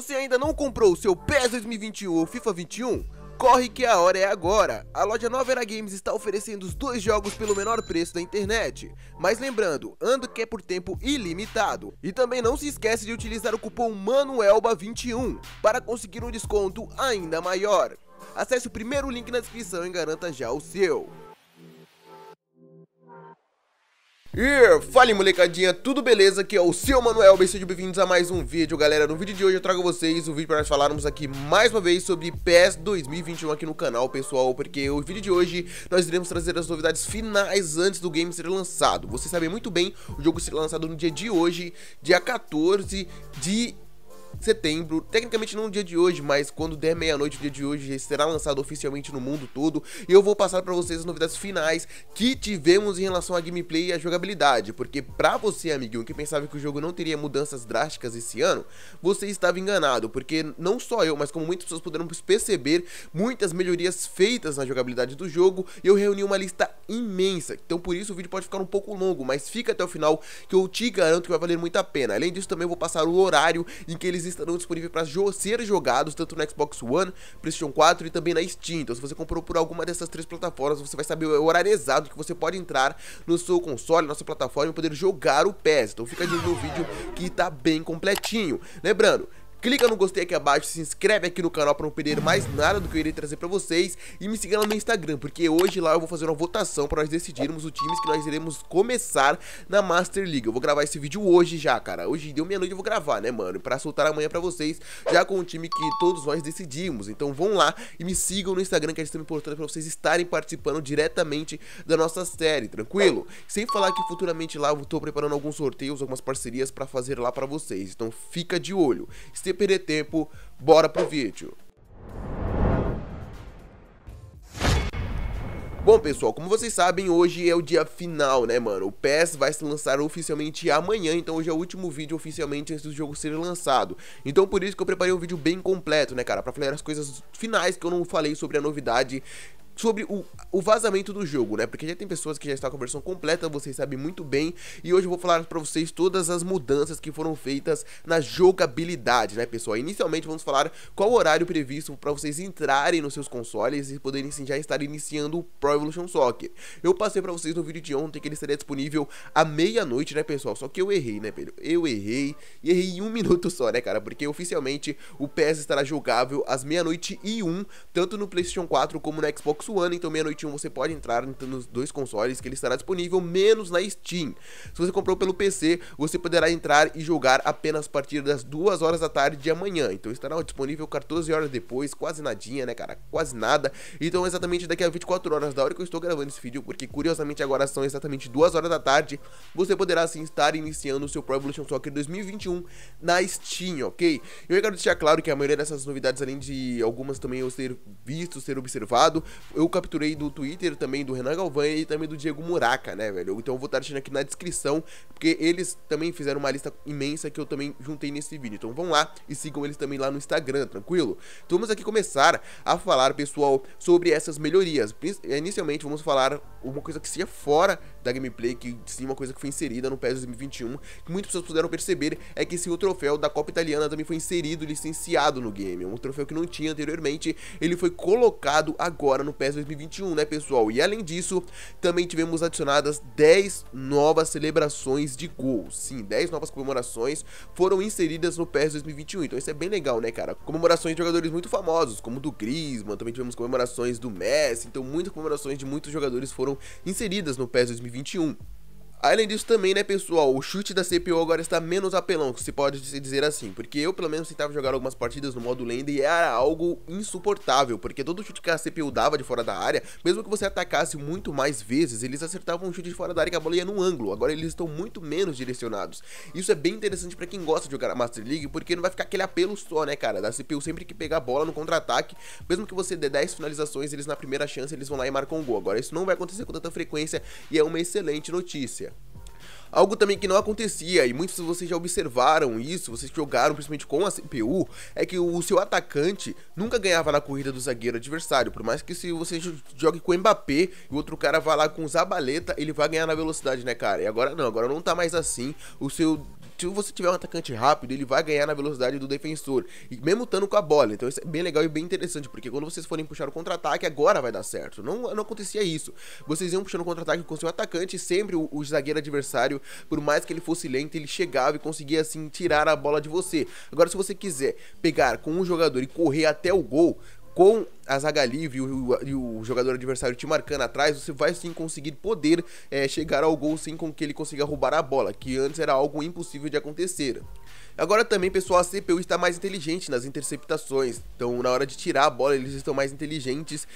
Você ainda não comprou o seu PES 2021 ou FIFA 21? Corre que a hora é agora! A loja Novera Games está oferecendo os dois jogos pelo menor preço da internet. Mas lembrando, ando que é por tempo ilimitado. E também não se esquece de utilizar o cupom MANUELBA21 para conseguir um desconto ainda maior. Acesse o primeiro link na descrição e garanta já o seu. E fala molecadinha, tudo beleza? Aqui é o seu Manuel, bem sejam bem-vindos a mais um vídeo Galera, no vídeo de hoje eu trago vocês o um vídeo para nós falarmos aqui mais uma vez sobre PES 2021 aqui no canal pessoal Porque o vídeo de hoje nós iremos trazer as novidades finais antes do game ser lançado Vocês sabem muito bem, o jogo será lançado no dia de hoje, dia 14 de setembro, tecnicamente não no dia de hoje, mas quando der meia-noite dia de hoje será lançado oficialmente no mundo todo, e eu vou passar para vocês as novidades finais que tivemos em relação à gameplay e à jogabilidade, porque para você, amiguinho, que pensava que o jogo não teria mudanças drásticas esse ano, você estava enganado, porque não só eu, mas como muitas pessoas puderam perceber, muitas melhorias feitas na jogabilidade do jogo, e eu reuni uma lista imensa, então por isso o vídeo pode ficar um pouco longo, mas fica até o final que eu te garanto que vai valer muito a pena. Além disso, também vou passar o horário em que ele eles estarão disponíveis para jo ser jogados tanto no Xbox One, PlayStation 4 e também na Steam. Então, se você comprou por alguma dessas três plataformas, você vai saber o horário exato que você pode entrar no seu console, na sua plataforma e poder jogar o PES. Então, fica de olho no vídeo que está bem completinho. Lembrando Clica no gostei aqui abaixo, se inscreve aqui no canal para não perder mais nada do que eu irei trazer para vocês e me siga lá no Instagram, porque hoje lá eu vou fazer uma votação para nós decidirmos os times que nós iremos começar na Master League. Eu vou gravar esse vídeo hoje já, cara. Hoje deu meia-noite eu vou gravar, né, mano? Para soltar amanhã para vocês, já com o time que todos nós decidimos. Então vão lá e me sigam no Instagram, que é extremamente importante para vocês estarem participando diretamente da nossa série, tranquilo? Sem falar que futuramente lá eu estou preparando alguns sorteios, algumas parcerias para fazer lá para vocês. Então fica de olho sem perder tempo, bora pro vídeo. Bom, pessoal, como vocês sabem, hoje é o dia final, né, mano? O PES vai se lançar oficialmente amanhã, então hoje é o último vídeo oficialmente antes do jogo ser lançado. Então por isso que eu preparei um vídeo bem completo, né, cara? Pra falar as coisas finais que eu não falei sobre a novidade sobre o, o vazamento do jogo, né? Porque já tem pessoas que já estão com a versão completa, vocês sabem muito bem. E hoje eu vou falar para vocês todas as mudanças que foram feitas na jogabilidade, né, pessoal? Inicialmente vamos falar qual horário previsto para vocês entrarem nos seus consoles e poderem sim, já estar iniciando o Pro Evolution Soccer. Eu passei para vocês no vídeo de ontem que ele estaria disponível à meia-noite, né, pessoal? Só que eu errei, né, Pedro? Eu errei e errei em um minuto só, né, cara? Porque oficialmente o PS estará jogável às meia-noite e um, tanto no PlayStation 4 como no Xbox nosso ano, então meia-noite um você pode entrar nos dois consoles que ele estará disponível, menos na Steam. Se você comprou pelo PC, você poderá entrar e jogar apenas a partir das 2 horas da tarde de amanhã. Então estará disponível 14 horas depois, quase nadinha, né, cara? Quase nada. Então exatamente daqui a 24 horas da hora que eu estou gravando esse vídeo, porque curiosamente agora são exatamente 2 horas da tarde, você poderá sim estar iniciando o seu Pro Evolution Soccer 2021 na Steam, ok? Eu quero deixar claro que a maioria dessas novidades, além de algumas também eu ter visto, ser observado, eu capturei do Twitter também do Renan Galvão e também do Diego Muraca, né, velho? Então eu vou estar deixando aqui na descrição, porque eles também fizeram uma lista imensa que eu também juntei nesse vídeo. Então vão lá e sigam eles também lá no Instagram, tranquilo? Então vamos aqui começar a falar, pessoal, sobre essas melhorias. Inicialmente vamos falar uma coisa que seria fora da gameplay, que sim, uma coisa que foi inserida no PES 2021, que muitas pessoas puderam perceber, é que esse troféu da Copa Italiana também foi inserido, licenciado no game. Um troféu que não tinha anteriormente, ele foi colocado agora no PES 2021, né, pessoal? E além disso, também tivemos adicionadas 10 novas celebrações de gols. Sim, 10 novas comemorações foram inseridas no PES 2021. Então isso é bem legal, né, cara? Comemorações de jogadores muito famosos, como do Griezmann, também tivemos comemorações do Messi, então muitas comemorações de muitos jogadores foram inseridas no PES 2021. 2021. Além disso também, né, pessoal, o chute da CPU agora está menos apelão, se pode dizer assim, porque eu pelo menos tentava jogar algumas partidas no modo lenda e era algo insuportável, porque todo chute que a CPU dava de fora da área, mesmo que você atacasse muito mais vezes, eles acertavam um chute de fora da área que a bola ia no ângulo, agora eles estão muito menos direcionados. Isso é bem interessante para quem gosta de jogar a Master League, porque não vai ficar aquele apelo só, né, cara, da CPU sempre que pegar a bola no contra-ataque, mesmo que você dê 10 finalizações, eles na primeira chance eles vão lá e marcam um gol. Agora isso não vai acontecer com tanta frequência e é uma excelente notícia. Algo também que não acontecia, e muitos de vocês já observaram isso, vocês jogaram principalmente com a CPU, é que o seu atacante nunca ganhava na corrida do zagueiro adversário, por mais que se você jogue com o Mbappé e o outro cara vá lá com o Zabaleta, ele vai ganhar na velocidade, né, cara? E agora não, agora não tá mais assim, o seu se você tiver um atacante rápido, ele vai ganhar na velocidade do defensor, e mesmo estando com a bola. Então isso é bem legal e bem interessante, porque quando vocês forem puxar o contra-ataque, agora vai dar certo. Não, não acontecia isso. Vocês iam puxando o contra-ataque com seu atacante, e sempre o, o, zagueiro adversário, por mais que ele fosse lento, ele chegava e conseguia assim tirar a bola de você. Agora se você quiser pegar com um jogador e correr até o gol, com a zaga livre e o, e o, jogador adversário te marcando atrás, você vai sim conseguir poder é, chegar ao gol sem com que ele consiga roubar a bola, que antes era algo impossível de acontecer. Agora também, pessoal, a CPU está mais inteligente nas interceptações, então na hora de tirar a bola eles estão mais inteligentes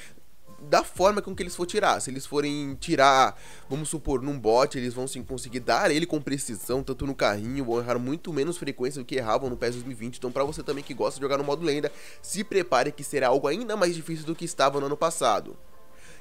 da forma com que eles for tirar. Se eles forem tirar, vamos supor, num bot, eles vão sim conseguir dar ele com precisão, tanto no carrinho, vão errar muito menos frequência do que erravam no PES 2020. Então, para você também que gosta de jogar no modo lenda, se prepare que será algo ainda mais difícil do que estava no ano passado.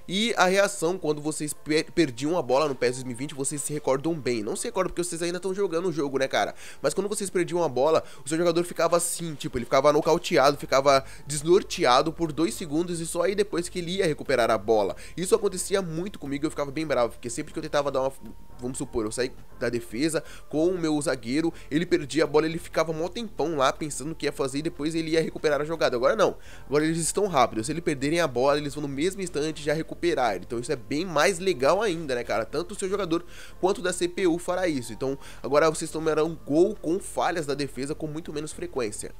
E a reação quando vocês per perdiam a bola no PES 2020, vocês se recordam bem. Não se recordam porque vocês ainda estão jogando o jogo, né, cara? Mas quando vocês perdiam a bola, o seu jogador ficava assim, tipo, ele ficava nocauteado, ficava desnorteado por dois segundos e só aí depois que ele ia recuperar a bola. Isso acontecia muito comigo, eu ficava bem bravo, porque sempre que eu tentava dar uma, vamos supor, eu saí da defesa com o meu zagueiro, ele perdia a bola, ele ficava mó tempão lá pensando o que ia fazer e depois ele ia recuperar a jogada. Agora não. Agora eles estão rápidos. Se ele perderem a bola, eles vão no mesmo instante já recuperar recuperar Então isso é bem mais legal ainda, né, cara? Tanto o seu jogador quanto da CPU fará isso. Então agora vocês tomarão gol com falhas da defesa com muito menos frequência.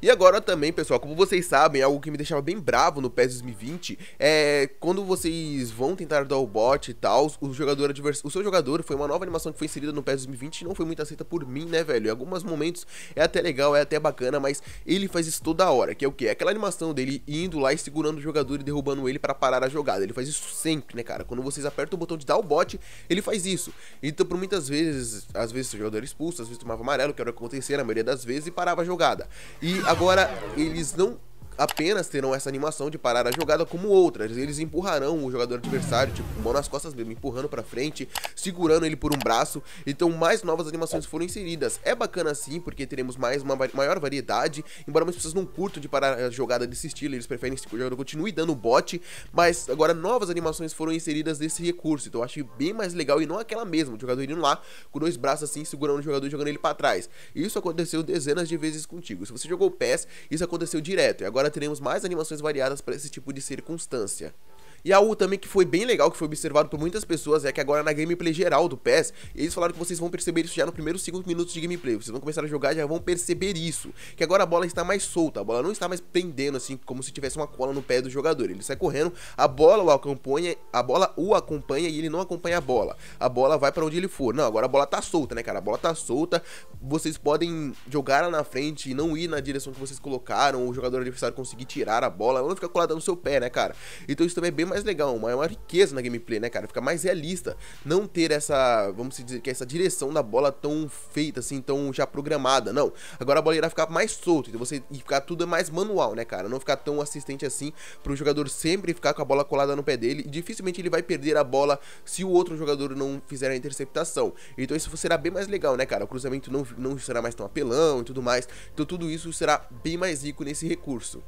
E agora também, pessoal, como vocês sabem, algo que me deixava bem bravo no PES 2020 é quando vocês vão tentar dar o bot e tal, o jogador adversário, o seu jogador foi uma nova animação que foi inserida no PES 2020 e não foi muito aceita por mim, né, velho? Em alguns momentos é até legal, é até bacana, mas ele faz isso toda hora, que é o quê? É aquela animação dele indo lá e segurando o jogador e derrubando ele para parar a jogada. Ele faz isso sempre, né, cara? Quando vocês apertam o botão de dar o bot, ele faz isso. Então, por muitas vezes, às vezes o jogador era expulso, às vezes tomava amarelo, que era o que acontecia na maioria das vezes e parava a jogada. E agora eles não apenas terão essa animação de parar a jogada como outras. Eles empurrarão o jogador adversário, tipo, mão nas costas mesmo, empurrando pra frente, segurando ele por um braço. Então mais novas animações foram inseridas. É bacana sim, porque teremos mais uma maior variedade, embora muitas pessoas não curtam de parar a jogada desse estilo, eles preferem que o jogador continue dando bote, mas agora novas animações foram inseridas desse recurso, então eu achei bem mais legal e não aquela mesma, o jogador indo lá com dois braços assim, segurando o jogador e jogando ele pra trás. Isso aconteceu dezenas de vezes contigo. Se você jogou o PES, isso aconteceu direto. E agora agora teremos mais animações variadas para esse tipo de circunstância. E algo também que foi bem legal, que foi observado por muitas pessoas, é que agora na gameplay geral do PES, eles falaram que vocês vão perceber isso já no primeiro 5 minutos de gameplay. Vocês vão começar a jogar e já vão perceber isso. Que agora a bola está mais solta, a bola não está mais prendendo assim, como se tivesse uma cola no pé do jogador. Ele sai correndo, a bola o acompanha, a bola o acompanha e ele não acompanha a bola. A bola vai para onde ele for. Não, agora a bola tá solta, né, cara? A bola tá solta. Vocês podem jogar lá na frente e não ir na direção que vocês colocaram, o jogador adversário conseguir tirar a bola, ela não fica colada no seu pé, né, cara? Então isso também é bem mais legal, é uma, riqueza na gameplay, né, cara? Fica mais realista. Não ter essa, vamos dizer, que essa direção da bola tão feita, assim, tão já programada, não. Agora a bola irá ficar mais solta, então você e ficar tudo mais manual, né, cara? Não ficar tão assistente assim para o jogador sempre ficar com a bola colada no pé dele. dificilmente ele vai perder a bola se o outro jogador não fizer a interceptação. Então isso será bem mais legal, né, cara? O cruzamento não, não será mais tão apelão e tudo mais. Então tudo isso será bem mais rico nesse recurso.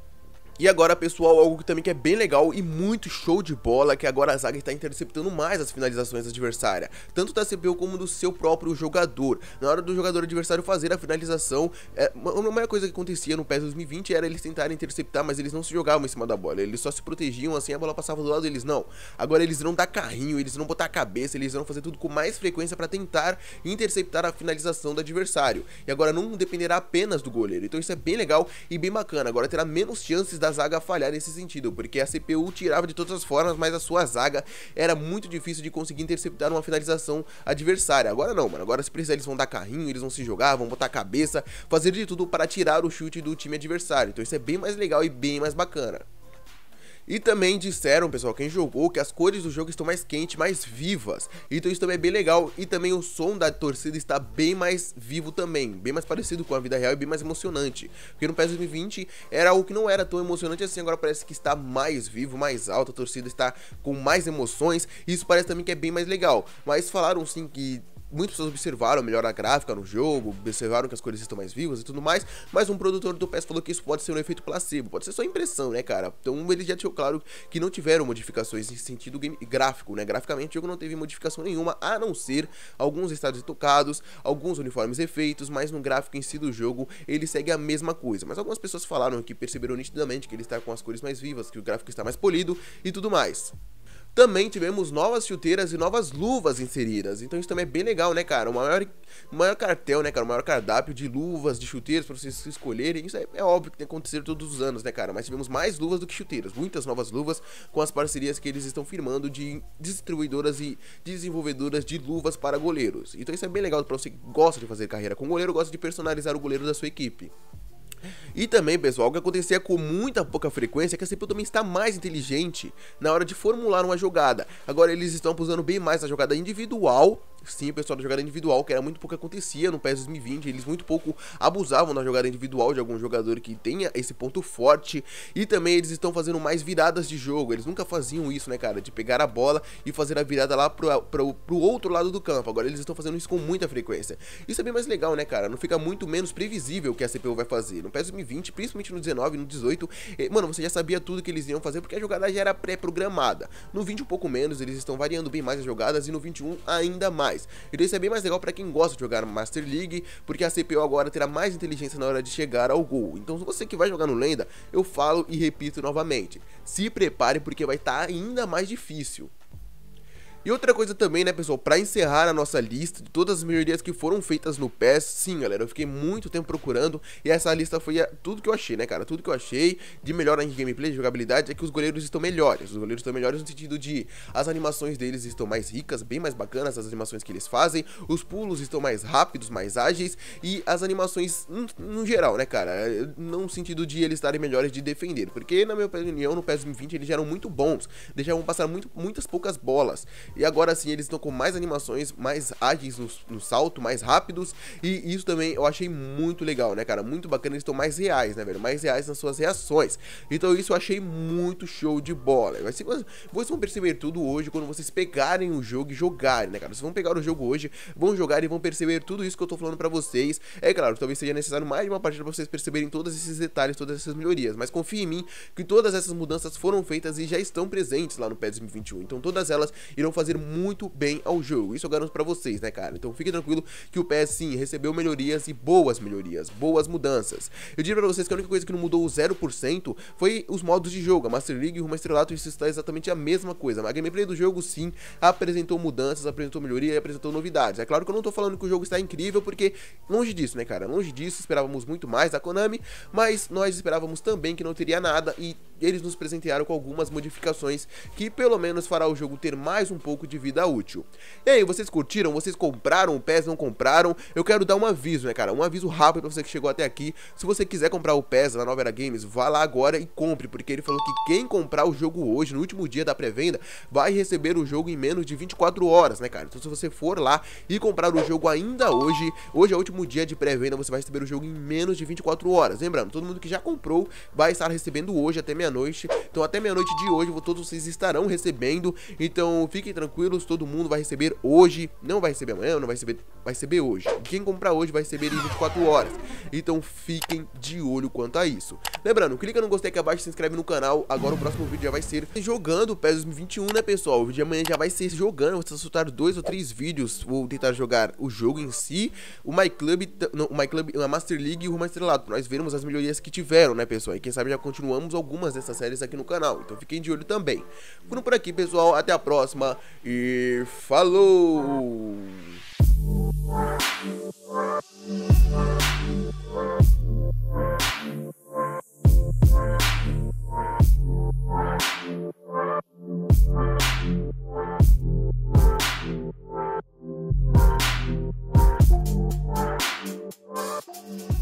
E agora, pessoal, algo também que é bem legal e muito show de bola, que agora a zaga está interceptando mais as finalizações adversária, tanto da CPU como do seu próprio jogador. Na hora do jogador adversário fazer a finalização, é, uma maior coisa que acontecia no PES 2020 era eles tentarem interceptar, mas eles não se jogavam em cima da bola, eles só se protegiam assim, a bola passava do lado deles, não. Agora eles irão dar carrinho, eles irão botar a cabeça, eles irão fazer tudo com mais frequência para tentar interceptar a finalização do adversário. E agora não dependerá apenas do goleiro, então isso é bem legal e bem bacana, agora terá menos chances da zaga falhar nesse sentido, porque a CPU tirava de todas as formas, mas a sua zaga era muito difícil de conseguir interceptar uma finalização adversária. Agora não, mano. Agora se precisar, eles vão dar carrinho, eles vão se jogar, vão botar a cabeça, fazer de tudo para tirar o chute do time adversário. Então isso é bem mais legal e bem mais bacana. E também disseram, pessoal, quem jogou, que as cores do jogo estão mais quentes, mais vivas. Então isso também é bem legal. E também o som da torcida está bem mais vivo também. Bem mais parecido com a vida real e bem mais emocionante. Porque no PES 2020 era algo que não era tão emocionante assim. Agora parece que está mais vivo, mais alto. A torcida está com mais emoções. E isso parece também que é bem mais legal. Mas falaram sim que muitas pessoas observaram a a gráfica no jogo, observaram que as cores estão mais vivas e tudo mais, mas um produtor do PES falou que isso pode ser um efeito placebo, pode ser só impressão, né, cara? Então ele já deixou claro que não tiveram modificações em sentido game, gráfico, né? Graficamente o jogo não teve modificação nenhuma, a não ser alguns estados tocados, alguns uniformes efeitos, mas no gráfico em si do jogo ele segue a mesma coisa. Mas algumas pessoas falaram que perceberam nitidamente que ele está com as cores mais vivas, que o gráfico está mais polido e tudo mais também tivemos novas chuteiras e novas luvas inseridas. Então isso também é bem legal, né, cara? O maior, o maior cartel, né, cara? O maior cardápio de luvas, de chuteiras para vocês escolherem. Isso é, é, óbvio que tem acontecido todos os anos, né, cara? Mas tivemos mais luvas do que chuteiras. Muitas novas luvas com as parcerias que eles estão firmando de distribuidoras e desenvolvedoras de luvas para goleiros. Então isso é bem legal para você que gosta de fazer carreira com goleiro, gosta de personalizar o goleiro da sua equipe. E também, pessoal, o que acontecia com muita pouca frequência é que a CPU também está mais inteligente na hora de formular uma jogada. Agora eles estão usando bem mais a jogada individual sim, o pessoal da jogada individual, que era muito pouco que acontecia no PES 2020. Eles muito pouco abusavam na jogada individual de algum jogador que tenha esse ponto forte. E também eles estão fazendo mais viradas de jogo. Eles nunca faziam isso, né, cara? De pegar a bola e fazer a virada lá pro, pro, pro outro lado do campo. Agora eles estão fazendo isso com muita frequência. Isso é bem mais legal, né, cara? Não fica muito menos previsível o que a CPU vai fazer. No PES 2020, principalmente no 19, no 18, eh, mano, você já sabia tudo que eles iam fazer porque a jogada já era pré-programada. No 20 um pouco menos, eles estão variando bem mais as jogadas e no 21 ainda mais mais. Então isso é bem mais legal para quem gosta de jogar Master League, porque a CPU agora terá mais inteligência na hora de chegar ao gol. Então se você que vai jogar no Lenda, eu falo e repito novamente, se prepare porque vai estar tá ainda mais difícil. E outra coisa também, né, pessoal, para encerrar a nossa lista de todas as melhorias que foram feitas no PES, sim, galera, eu fiquei muito tempo procurando e essa lista foi a, tudo que eu achei, né, cara? Tudo que eu achei de melhora em gameplay, de jogabilidade, é que os goleiros estão melhores. Os goleiros estão melhores no sentido de as animações deles estão mais ricas, bem mais bacanas as animações que eles fazem, os pulos estão mais rápidos, mais ágeis e as animações no geral, né, cara? Não sentido de eles estarem melhores de defender, porque na minha opinião, no PES 2020 eles já eram muito bons, deixavam passar muito, muitas poucas bolas. E agora sim, eles estão com mais animações, mais ágeis no, no, salto, mais rápidos. E isso também eu achei muito legal, né, cara? Muito bacana, eles estão mais reais, né, velho? Mais reais nas suas reações. Então isso eu achei muito show de bola. Mas se, vocês vão perceber tudo hoje quando vocês pegarem o jogo e jogarem, né, cara? Vocês vão pegar o jogo hoje, vão jogar e vão perceber tudo isso que eu tô falando pra vocês. É claro, talvez seja necessário mais de uma partida pra vocês perceberem todos esses detalhes, todas essas melhorias. Mas confie em mim que todas essas mudanças foram feitas e já estão presentes lá no PES 2021. Então todas elas irão fazer fazer muito bem ao jogo. Isso eu garanto para vocês, né, cara? Então fique tranquilo que o PS sim recebeu melhorias e boas melhorias, boas mudanças. Eu digo para vocês que a única coisa que não mudou 0% foi os modos de jogo. A Master League e o Estrelato isso está exatamente a mesma coisa. A gameplay do jogo sim apresentou mudanças, apresentou melhoria e apresentou novidades. É claro que eu não tô falando que o jogo está incrível, porque longe disso, né, cara? Longe disso, esperávamos muito mais da Konami, mas nós esperávamos também que não teria nada e eles nos presentearam com algumas modificações que pelo menos fará o jogo ter mais um pouco pouco de vida útil. E aí, vocês curtiram? Vocês compraram o PES? Não compraram? Eu quero dar um aviso, né, cara? Um aviso rápido pra você que chegou até aqui. Se você quiser comprar o PES na Nova Era Games, vá lá agora e compre, porque ele falou que quem comprar o jogo hoje, no último dia da pré-venda, vai receber o jogo em menos de 24 horas, né, cara? Então se você for lá e comprar o jogo ainda hoje, hoje é o último dia de pré-venda, você vai receber o jogo em menos de 24 horas. Lembrando, todo mundo que já comprou vai estar recebendo hoje até meia-noite. Então até meia-noite de hoje, todos vocês estarão recebendo. Então fiquem tranquilos, todo mundo vai receber hoje, não vai receber amanhã, não vai receber, vai receber hoje. Quem comprar hoje vai receber em 24 horas. Então fiquem de olho quanto a isso. Lembrando, clica no gostei aqui abaixo, se inscreve no canal. Agora o próximo vídeo já vai ser jogando PES 2021, né, pessoal? O vídeo de amanhã já vai ser jogando, vou soltar dois ou três vídeos, vou tentar jogar o jogo em si, o My Club, o My Club, a Master League e o master pra nós vermos as melhorias que tiveram, né, pessoal? E quem sabe já continuamos algumas dessas séries aqui no canal. Então fiquem de olho também. Foram por aqui, pessoal. Até a próxima e falou! Thank you.